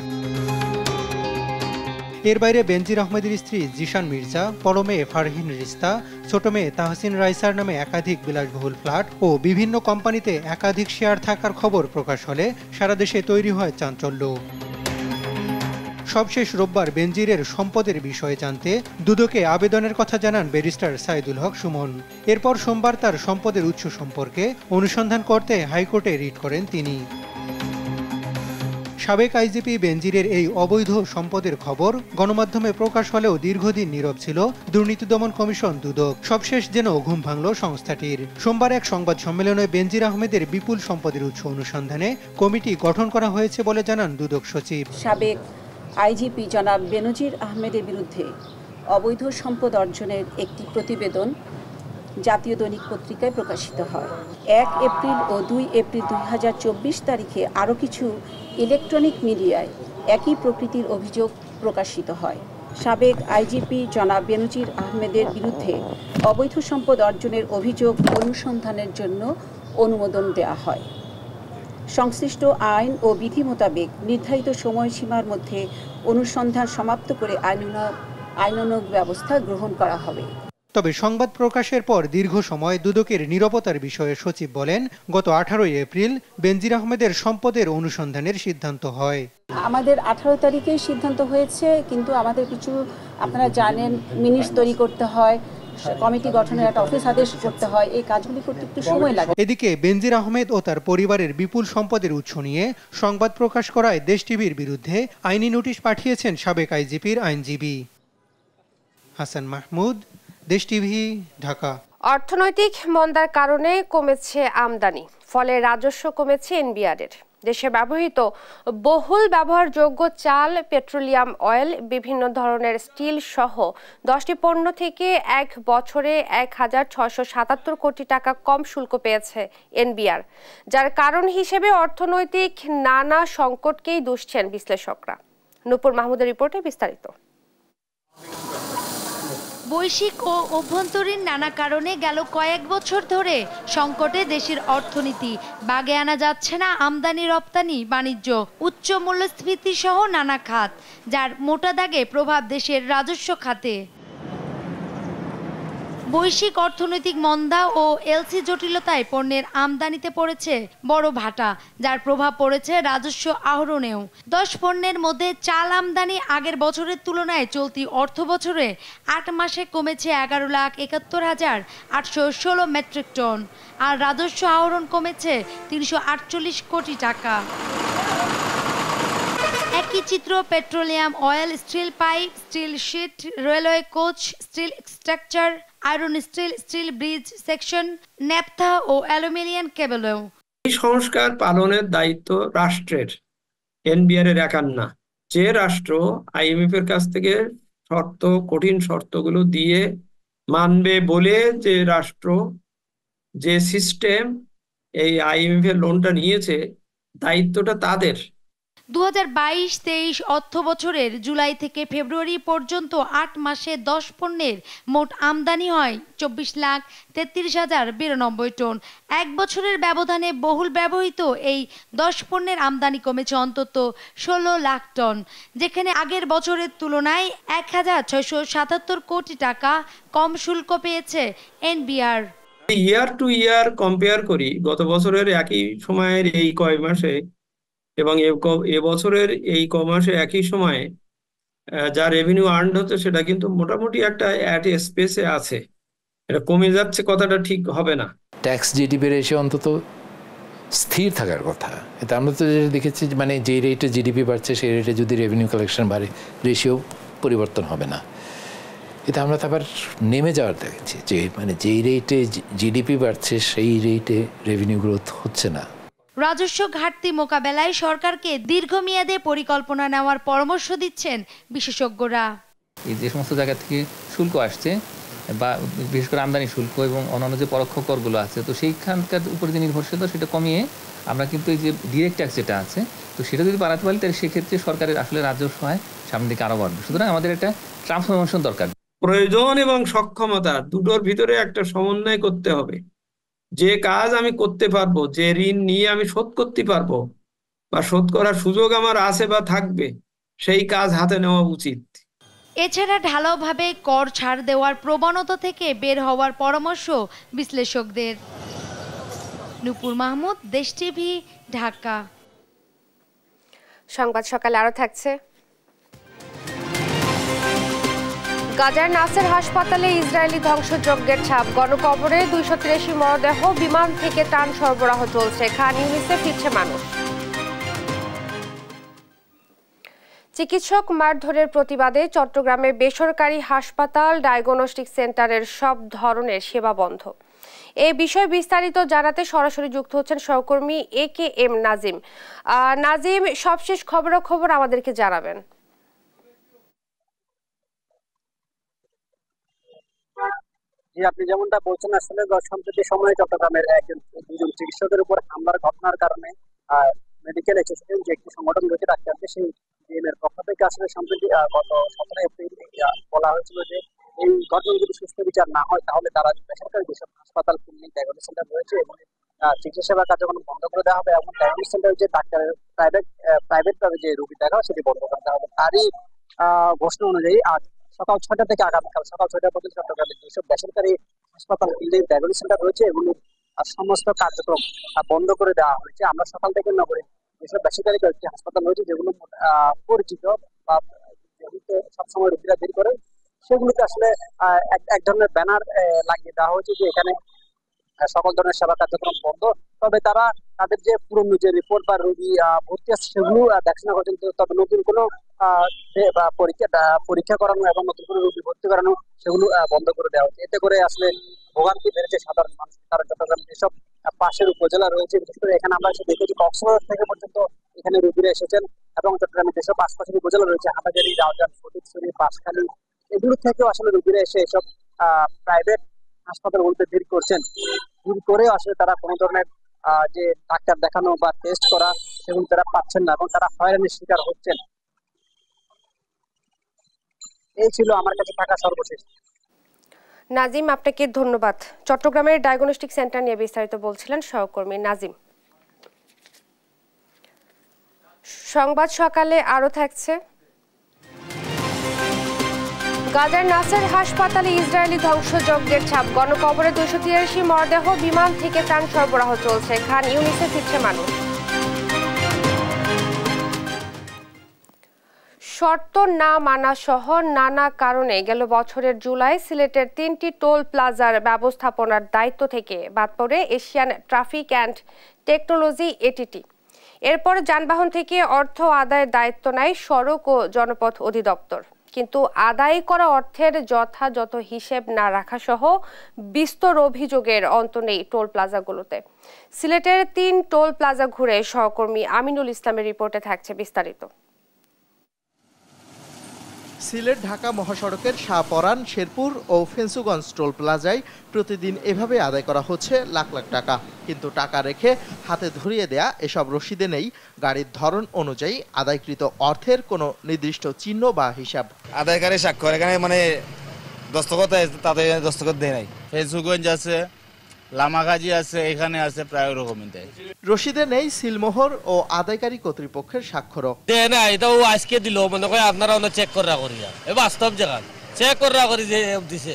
এর বাইরে বেনজির আহমেদের স্ত্রী জিশান মির্জা বড় মেয়ে ফারহিন রিস্তা ছোট মেয়ে তাহসিন রাইসার নামে একাধিক বিলাসবহুল ফ্ল্যাট ও বিভিন্ন কোম্পানিতে একাধিক শেয়ার থাকার খবর প্রকাশ হলে সারা দেশে তৈরি হয় চাঞ্চল্য সবশেষ রোববার বেনজিরের সম্পদের বিষয়ে জানতে দুদকে আবেদনের কথা জানান ব্যারিস্টার সাইদুল হক সুমন এরপর সোমবার তার সম্পদের উৎস সম্পর্কে অনুসন্ধান করতে হাইকোর্টে রিট করেন তিনি সাবেক আইজিপি বেনজিরের এই অবৈধ সম্পদের খবর গণমাধ্যমে প্রকাশ হলেও দীর্ঘদিন নীরব ছিল দুর্নীতি দমন কমিশন দুদক সবশেষ যেন ঘুম ভাঙল সংস্থাটির সোমবার এক সংবাদ সম্মেলনে বেনজির আহমেদের বিপুল সম্পদের উৎস অনুসন্ধানে কমিটি গঠন করা হয়েছে বলে জানান দুদক সচিব সাবেক আইজিপি জনাব বেনজির আহমেদের বিরুদ্ধে অবৈধ সম্পদ অর্জনের একটি প্রতিবেদন জাতীয় দৈনিক পত্রিকায় প্রকাশিত হয় এক এপ্রিল ও দুই এপ্রিল দুই তারিখে আরও কিছু ইলেকট্রনিক মিডিয়ায় একই প্রকৃতির অভিযোগ প্রকাশিত হয় সাবেক আইজিপি জনাব বেনজির আহমেদের বিরুদ্ধে অবৈধ সম্পদ অর্জনের অভিযোগ অনুসন্ধানের জন্য অনুমোদন দেয়া হয় সংশ্লিষ্ট আইন ও বিধি মোতাবেক নির্ধারিত সময়সীমার মধ্যে অনুসন্ধান সমাপ্ত করে আইন আইনানুগ ব্যবস্থা গ্রহণ করা হবে তবে সংবাদ প্রকাশের পর দীর্ঘ সময় দুদকের নিরাপত্তার বিষয়ে সচিব বলেন গত আঠারোই এপ্রিল বেনজির আহমেদের সম্পদের অনুসন্ধানের সিদ্ধান্ত হয় আমাদের আঠারো তারিখেই সিদ্ধান্ত হয়েছে কিন্তু আমাদের কিছু আপনারা জানেন মিনিট তৈরি করতে হয় কমিটি গঠনের একটা অফিস আদেশ করতে হয় এই কাজগুলি করতে একটু সময় লাগে এদিকে বেনজির আহমেদ ও তার পরিবারের বিপুল সম্পদের উৎস নিয়ে সংবাদ প্রকাশ করায় দেশ টিভির বিরুদ্ধে আইনি নোটিশ পাঠিয়েছেন সাবেক আইজিপির আইনজীবী হাসান মাহমুদ দেশ টিভি ঢাকা অর্থনৈতিক মন্দার কারণে কমেছে আমদানি ফলে রাজস্ব কমেছে এনবিআরের দেশে ব্যবহৃত বহুল ব্যবহারযোগ্য চাল পেট্রোলিয়াম অয়েল বিভিন্ন ধরনের স্টিল সহ দশটি পণ্য থেকে এক বছরে এক হাজার ছশো সাতাত্তর কোটি টাকা কম শুল্ক পেয়েছে এনবিআর যার কারণ হিসেবে অর্থনৈতিক নানা সংকটকেই দুষছেন বিশ্লেষকরা নূপুর মাহমুদের রিপোর্টে বিস্তারিত বৈশ্বিক ও অভ্যন্তরীণ নানা কারণে গেল কয়েক বছর ধরে সংকটে দেশের অর্থনীতি বাগে আনা যাচ্ছে না আমদানি রপ্তানি বাণিজ্য উচ্চ মূল্যস্ফীতি সহ নানা খাত যার মোটা দাগে প্রভাব দেশের রাজস্ব খাতে বৈশ্বিক অর্থনৈতিক মন্দা ও এলসি জটিলতায় পণ্যের আমদানিতে পড়েছে বড় ভাটা যার প্রভাব পড়েছে রাজস্ব আহরণেও দশ পণ্যের মধ্যে চাল আমদানি আগের বছরের তুলনায় চলতি অর্থ বছরে আট মাসে কমেছে এগারো লাখ একাত্তর হাজার আটশো ষোলো মেট্রিক টন আর রাজস্ব আহরণ কমেছে তিনশো আটচল্লিশ কোটি টাকা একই চিত্র petroleum oil steel pipe steel sheet railway coach steel structure iron steel steel bridge section naphtha ও অ্যালুমিনিয়াম কেবলেও এই সংস্কার পালনের দায়িত্ব রাষ্ট্রের এনবিআর এর একান না যে রাষ্ট্র আইএমএফ এর কাছ থেকে শর্ত কঠিন শর্তগুলো দিয়ে মানবে বলে যে রাষ্ট্র যে সিস্টেম এই আইএমএফ এর লোনটা নিয়েছে দায়িত্বটা তাদের দু হাজার বাইশ তেইশ অর্থ বছরের জুলাই থেকে ফেব্রুয়ারি পর্যন্ত আট মাসে দশ পণ্যের মোট আমদানি হয় চব্বিশ লাখ তেত্রিশ হাজার বিরানব্বই টন এক বছরের ব্যবধানে বহুল ব্যবহৃত এই দশ পণ্যের আমদানি কমেছে অন্তত ষোলো লাখ টন যেখানে আগের বছরের তুলনায় এক হাজার ছয়শো সাতাত্তর কোটি টাকা কম শুল্ক পেয়েছে NBR year to year compare করি গত বছরের একই সময়ের এই কয় মাসে এবং এ বছরের এই কমার্সে একই সময়ে যা রেভিনিউ আর্ন হতো সেটা কিন্তু মোটামুটি একটা অ্যাট স্পেসে আছে এটা কমে যাচ্ছে কথাটা ঠিক হবে না ট্যাক্স জিডিপি রেশিও অন্তত স্থির থাকার কথা এটা আমরা তো যেটা দেখেছি মানে যে রেটে জিডিপি বাড়ছে সেই রেটে যদি রেভিনিউ কালেকশন বাড়ে রেশিও পরিবর্তন হবে না এতে আমরা তো আবার নেমে যাওয়ার দেখেছি যে মানে যেই রেটে জিডিপি বাড়ছে সেই রেটে রেভিনিউ গ্রোথ হচ্ছে না রাজস্ব ঘাটতি মোকাবেলায় সরকারকে দীর্ঘমেয়াদে পরিকল্পনা নেওয়ার পরামর্শ দিচ্ছেন বিশেষজ্ঞরা এই যে সমস্ত জায়গা থেকে শুল্ক আসছে বা বিশেষ করে আমদানি শুল্ক এবং অন্যান্য যে পরোক্ষ করগুলো আছে তো সেইখানকার উপরে যে নির্ভরশীলতা সেটা কমিয়ে আমরা কিন্তু এই যে ডিরেক্ট ট্যাক্স যেটা আছে তো সেটা যদি বাড়াতে পারি তাহলে সেক্ষেত্রে সরকারের আসলে রাজস্ব হয় সামনের দিকে আরও বাড়বে সুতরাং আমাদের একটা ট্রান্সফরমেশন দরকার প্রয়োজন এবং সক্ষমতা দুটোর ভিতরে একটা সমন্বয় করতে হবে যে কাজ আমি করতে পারবো যে ঋণ নিয়ে আমি শোধ করতে পারবো বা শোধ করার সুযোগ আমার আছে বা থাকবে সেই কাজ হাতে নেওয়া উচিত এছাড়া ঢালাওভাবে কর ছাড় দেওয়ার প্রবণতা থেকে বের হওয়ার পরামর্শ বিশ্লেষকদের নুপুর মাহমুদ দেশ টিভি ঢাকা সংবাদ সকালে আরও থাকছে গাজার নাসের হাসপাতালে ইসরায়েলি ধ্বংসযজ্ঞের ছাপ গণকবরে দুইশো তিরাশি মরদেহ বিমান থেকে ত্রাণ সরবরাহ চলছে খান ইউনিসে ফিরছে মানুষ চিকিৎসক মারধরের প্রতিবাদে চট্টগ্রামে বেসরকারি হাসপাতাল ডায়াগনস্টিক সেন্টারের সব ধরনের সেবা বন্ধ এ বিষয়ে বিস্তারিত জানাতে সরাসরি যুক্ত হচ্ছেন সহকর্মী A K M Nazim Nazim সবশেষ খবরাখবর আমাদেরকে জানাবেন যে আপনি যেমনটা বলছেন আসলে সম্প্রতি সময়ে চট্টগ্রামের একজন দুজন চিকিৎসকের উপর হামলার ঘটনার কারণে মেডিকেল অ্যাসোসিয়েশন যে একটি সংগঠন রয়েছে ডাক্তারদের সেই এর পক্ষ থেকে আসলে সম্প্রতি গত সতেরো এপ্রিল বলা হয়েছিল যে এই ঘটনা যদি সুস্থ বিচার না হয় তাহলে তারা বেসরকারি যেসব হাসপাতাল ক্লিনিক ডায়গনিক সেন্টার রয়েছে এবং চিকিৎসা সেবা কার্যক্রম বন্ধ করে দেওয়া হবে এবং ডায়গনিক সেন্টারে যে ডাক্তারের প্রাইভেট প্রাইভেট ভাবে যে রুগী দেখা হয় সেটি বন্ধ করে দেওয়া হবে তারই ঘোষণা অনুযায়ী আজ সকাল ছয়টা থেকে আগামীকাল সকাল ছয়টা পর্যন্ত চট্টগ্রামের যেসব বেসরকারি হাসপাতাল ক্লিনিক ডায়াগনোসিস সেন্টার রয়েছে এগুলো সমস্ত কার্যক্রম বন্ধ করে দেওয়া হয়েছে আমরা সকাল থেকে নগরে যেসব বেসরকারি কয়েকটি হাসপাতাল রয়েছে যেগুলো পরিচিত বা যেগুলোতে সবসময় রোগীরা বের করে সেগুলোতে আসলে এক ধরনের ব্যানার লাগিয়ে দেওয়া হয়েছে যে এখানে সকল ধরনের সেবা কার্যক্রম বন্ধ তবে তারা তাদের যে পুরনো যে রিপোর্ট বা রোগী ভর্তি আছে সেগুলো দেখাশোনা করছেন তবে নতুন কোনো পরীক্ষা পরীক্ষা করানো এবং নতুন কোনো রোগী ভর্তি করানো সেগুলো বন্ধ করে দেওয়া হচ্ছে এতে করে আসলে ভোগান্তি বেড়েছে সাধারণ মানুষ কারণ চট্টগ্রাম যেসব পাশের উপজেলা রয়েছে বিশেষ করে এখানে আমরা এসে দেখেছি কক্সবাজার থেকে পর্যন্ত এখানে রোগীরা এসেছেন এবং চট্টগ্রামের যেসব আশপাশের উপজেলা রয়েছে হাটাজারি রাউজান ফটিকছড়ি বাঁশখালী এগুলো থেকেও আসলে রোগীরা এসে এসব প্রাইভেট হাসপাতালগুলোতে ভিড় করছেন ভিড় করেও আসলে তারা কোনো ধরনের যে ডাক্তার দেখানো বা টেস্ট করা সেগুলো তারা পাচ্ছেন না এবং তারা হয়রানির শিকার হচ্ছেন এই ছিল আমার কাছে থাকা সর্বশেষ নাজিম আপনাকে ধন্যবাদ চট্টগ্রামের ডায়াগনস্টিক সেন্টার নিয়ে বিস্তারিত বলছিলেন সহকর্মী নাজিম সংবাদ সকালে আরও থাকছে গাজার নাসের হাসপাতালে ইসরায়েলি ধ্বংসযজ্ঞের ছাপ গণকবরে দুশো তিরাশি মরদেহ বিমান থেকে ত্রাণ সরবরাহ চলছে খান ইউনিসে ফিরছে মানুষ শর্ত না মানা সহ নানা কারণে গেল বছরের জুলাই সিলেটের তিনটি টোল প্লাজার ব্যবস্থাপনার দায়িত্ব থেকে বাদ পড়ে Asian traffic and technology ATT এরপর যানবাহন থেকে অর্থ আদায়ের দায়িত্ব নেয় সড়ক ও জনপথ অধিদপ্তর কিন্তু আদায় করা অর্থের যথাযথ হিসেব না রাখা সহ বিস্তর অভিযোগের অন্ত নেই টোল প্লাজাগুলোতে সিলেটের তিন টোল প্লাজা ঘুরে সহকর্মী আমিনুল ইসলামের রিপোর্টে থাকছে বিস্তারিত সিলেট ঢাকা মহাসড়কের শাহপরান শেরপুর ও ফেন্সুগঞ্জ টোল প্লাজায় প্রতিদিন এভাবে আদায় করা হচ্ছে লাখ লাখ টাকা কিন্তু টাকা রেখে হাতে ধরিয়ে দেয়া এসব রশিদে নেই গাড়ির ধরন অনুযায়ী আদায়কৃত অর্থের কোনো নির্দিষ্ট চিহ্ন বা হিসাব আদায়কারী স্বাক্ষর এখানে মানে দস্তখত তাদের দস্তখত দেয় নাই ফেন্সুগঞ্জ আছে লামাগাজি আছে এখানে আছে প্রায় দেয় রশিদে নেই সিলমোহর ও আদায়কারী কর্তৃপক্ষের দে না আজকে দিল মনে করে আপনারা চেক করা এ বাস্তব জায়গা চেক করা করি যে দিছে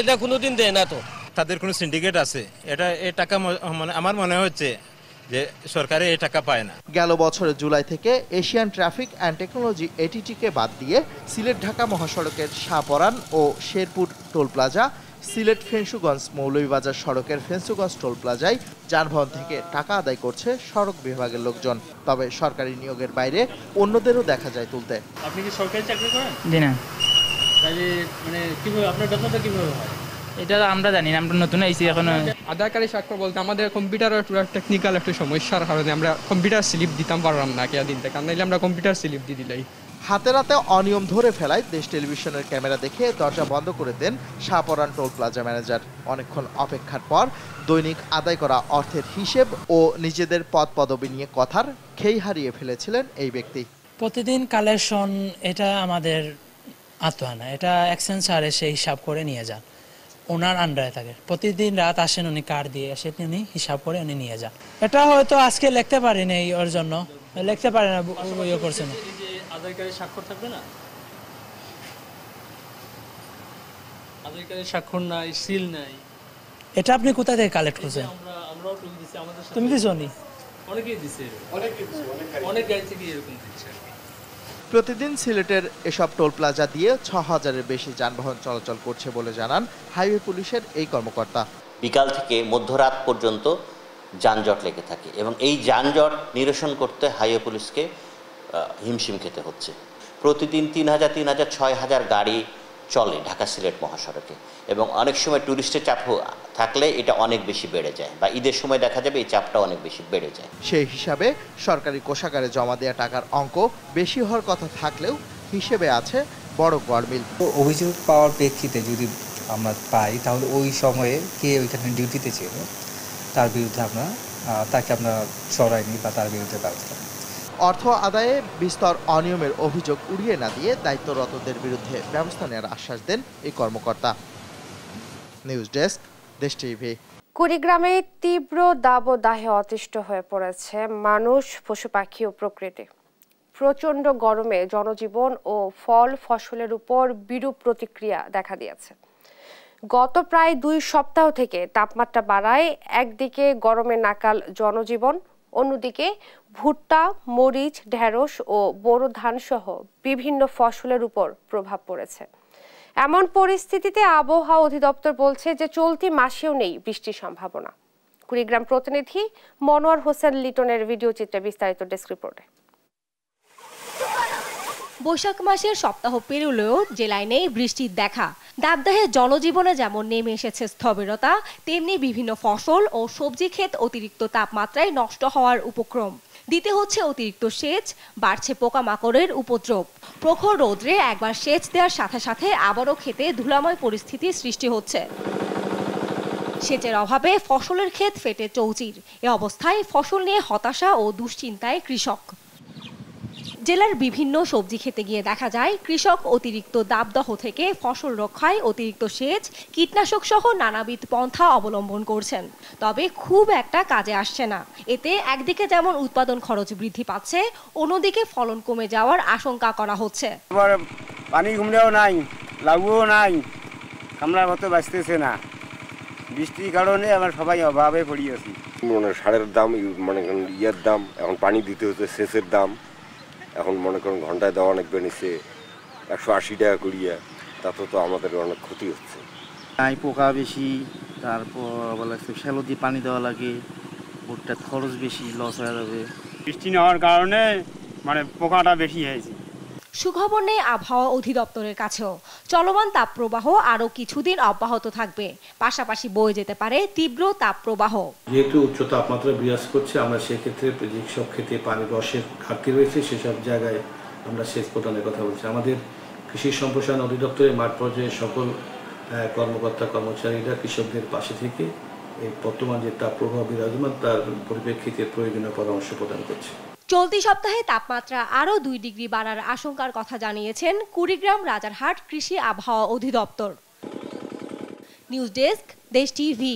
এটা কোনোদিন দেয় না তো তাদের কোনো সিন্ডিকেট আছে এটা টাকা মানে আমার মনে হচ্ছে যে সরকারে এই টাকা পায় না গেল বছরের জুলাই থেকে এশিয়ান ট্রাফিক অ্যান্ড টেকনোলজি এটিটিকে বাদ দিয়ে সিলেট ঢাকা মহাসড়কের শাহপরান ও শেরপুর টোল প্লাজা সিলেট ফেন্সুগঞ্জ মৌলভীবাজার সড়কের ফেন্সুগঞ্জ টোল প্লাজায় যানবাহন থেকে টাকা আদায় করছে সড়ক বিভাগের লোকজন তবে সরকারি নিয়োগের বাইরে অন্যদেরও দেখা যায় তুলতে আপনি কি সরকারি চাকরি করেন জি না তাহলে মানে কিভাবে আপনার দক্ষতা কিভাবে হয় এটা আমরা জানি আমরা নতুন আইছি এখন আধারকারী স্বাক্ষর বলতে আমাদের কম্পিউটার টেকনিক্যাল একটা সমস্যার কারণে আমরা কম্পিউটার স্লিপ দিতাম পারলাম না কে দিন থেকে নাইলে আমরা কম্পিউটার স্লিপ দিয়ে দিলাই হাতে রাতে অনিয়ম ধরে ফেলায় দেশ টেলিভিশনের ক্যামেরা দেখে দরজা বন্ধ করে দেন সাপরান টোল প্লাজা ম্যানেজার অনেকক্ষণ অপেক্ষার পর দৈনিক আদায় করা অর্থের হিসেব ও নিজেদের পদ পদবি নিয়ে কথার খেই হারিয়ে ফেলেছিলেন এই ব্যক্তি প্রতিদিন কালেকশন এটা আমাদের আত্মহানা এটা এক্সেন্সারে সে হিসাব করে নিয়ে যান ওনার আন্ডারে থাকে প্রতিদিন রাত আসেন উনি কার্ড দিয়ে এসে তিনি হিসাব করে উনি নিয়ে যান এটা হয়তো আজকে লিখতে পারেনি ওর জন্য লিখতে পারে না ইয়ে করছে না আধার কার্ডে স্বাক্ষর থাকবে না আধার কার্ডে স্বাক্ষর নাই সিল নাই এটা আপনি কোথা থেকে কালেক্ট করছেন তুমি দিছো নি অনেকেই দিছে অনেক এরকম দিচ্ছে প্রতিদিন সিলেটের এসব টোল প্লাজা দিয়ে ছ হাজারের বেশি যানবাহন চলাচল করছে বলে জানান হাইওয়ে পুলিশের এই কর্মকর্তা বিকাল থেকে মধ্যরাত পর্যন্ত যানজট লেগে থাকে এবং এই যানজট নিরসন করতে হাইওয়ে পুলিশকে হিমশিম খেতে হচ্ছে প্রতিদিন তিন হাজার তিন হাজার ছয় হাজার গাড়ি চলে ঢাকা সিলেট মহাসড়কে এবং অনেক সময় ট্যুরিস্টের চাপ থাকলে এটা অনেক বেশি বেড়ে যায় বা ঈদের সময় দেখা যাবে এই চাপটা অনেক বেশি বেড়ে যায় সেই হিসাবে সরকারি কোষাগারে জমা দেওয়া টাকার অঙ্ক বেশি হওয়ার কথা থাকলেও হিসেবে আছে বড় গরমিল অভিযোগ পাওয়ার প্রেক্ষিতে যদি আমরা পাই তাহলে ওই সময়ে কে ওইখানে ডিউটিতে ছিল তার বিরুদ্ধে আমরা তাকে আমরা সরাইনি বা তার বিরুদ্ধে ব্যবস্থা অর্থ আদায়ে বিস্তর অনিয়মের অভিযোগ উড়িয়ে না দিয়ে দায়িত্বরতদের বিরুদ্ধে ব্যবস্থা নেওয়ার আশ্বাস দেন এই কর্মকর্তা নিউজ ডেস্ক দেশ টিভি কুড়িগ্রামে তীব্র দাবদাহে অতিষ্ঠ হয়ে পড়েছে মানুষ পশু পাখি ও প্রকৃতি প্রচণ্ড গরমে জনজীবন ও ফল ফসলের উপর বিরূপ প্রতিক্রিয়া দেখা দিয়েছে গত প্রায় দুই সপ্তাহ থেকে তাপমাত্রা বাড়ায় একদিকে গরমে নাকাল জনজীবন অন্যদিকে ভুট্টা মরিচ ঢেঁড়স ও বোরো ধানসহ বিভিন্ন ফসলের উপর প্রভাব পড়েছে এমন পরিস্থিতিতে আবহাওয়া অধিদপ্তর বলছে যে চলতি মাসেও নেই বৃষ্টির সম্ভাবনা কুড়িগ্রাম প্রতিনিধি মনোয়ার হোসেন লিটনের ভিডিও চিত্রে বিস্তারিত ডেস্ক রিপোর্টে বৈশাখ মাসের সপ্তাহ পেরুলেও জেলায় নেই বৃষ্টির দেখা দাবদাহে জনজীবনে যেমন নেমে এসেছে স্থবিরতা তেমনি বিভিন্ন ফসল ও সবজি ক্ষেত অতিরিক্ত তাপমাত্রায় নষ্ট হওয়ার উপক্রম দিতে হচ্ছে অতিরিক্ত সেচ বাড়ছে পোকামাকড়ের উপদ্রব প্রখর রোদ্রে একবার সেচ দেওয়ার সাথে সাথে আবারও খেতে ধুলাময় পরিস্থিতি সৃষ্টি হচ্ছে সেচের অভাবে ফসলের ক্ষেত ফেটে চৌচির এ অবস্থায় ফসল নিয়ে হতাশা ও দুশ্চিন্তায় কৃষক জেলার বিভিন্ন সবজি খেতে গিয়ে দেখা যায় কৃষক অতিরিক্ত দাবদহ থেকে ফসল রক্ষায় অতিরিক্ত সেচ কীটনাশক সহ নানাবিধ পন্থা অবলম্বন করছেন তবে খুব একটা কাজে আসছে না এতে একদিকে যেমন উৎপাদন খরচ বৃদ্ধি পাচ্ছে অন্যদিকে ফলন কমে যাওয়ার আশঙ্কা করা হচ্ছে পানি ঘুমলেও নাই লাগুও নাই কামলা মতো বাঁচতেছে না বৃষ্টির কারণে আমরা সবাই অভাবে পড়িয়েছি মানে সারের দাম মানে ইয়ার দাম এখন পানি দিতে হচ্ছে সেচের দাম এখন মনে করেন ঘন্টায় দেওয়া অনেক বেড়েছে একশো আশি টাকা করিয়া তাতে তো আমাদের অনেক ক্ষতি হচ্ছে আই পোকা বেশি তারপর বলে শ্যালো দিয়ে পানি দেওয়া লাগে ভুট্টার খরচ বেশি লস হয়ে যাবে বৃষ্টি নেওয়ার কারণে মানে পোকাটা বেশি হয়েছে সুখবর নেই আবহাওয়া অধিদপ্তরের কাছেও চলমান তাপপ্রবাহ আরও কিছুদিন অব্যাহত থাকবে পাশাপাশি বয়ে যেতে পারে তীব্র তাপপ্রবাহ যেহেতু উচ্চ তাপমাত্রা বিরাজ করছে আমরা সেক্ষেত্রে যেসব ক্ষেত্রে পানি রসের ঘাটতি রয়েছে সেসব জায়গায় আমরা সেচ প্রদানের কথা বলছি আমাদের কৃষি সম্প্রসারণ অধিদপ্তরের মাঠ পর্যায়ে সকল কর্মকর্তা কর্মচারীরা কৃষকদের পাশে থেকে বর্তমান যে তাপপ্রবাহ বিরাজমান তার পরিপ্রেক্ষিতে প্রয়োজনীয় পরামর্শ প্রদান করছে চলতি সপ্তাহে তাপমাত্রা আরও দুই ডিগ্রি বাড়ার আশঙ্কার কথা জানিয়েছেন কুড়িগ্রাম রাজারহাট কৃষি আবহাওয়া অধিদপ্তর নিউজ ডেস্ক দেশ টিভি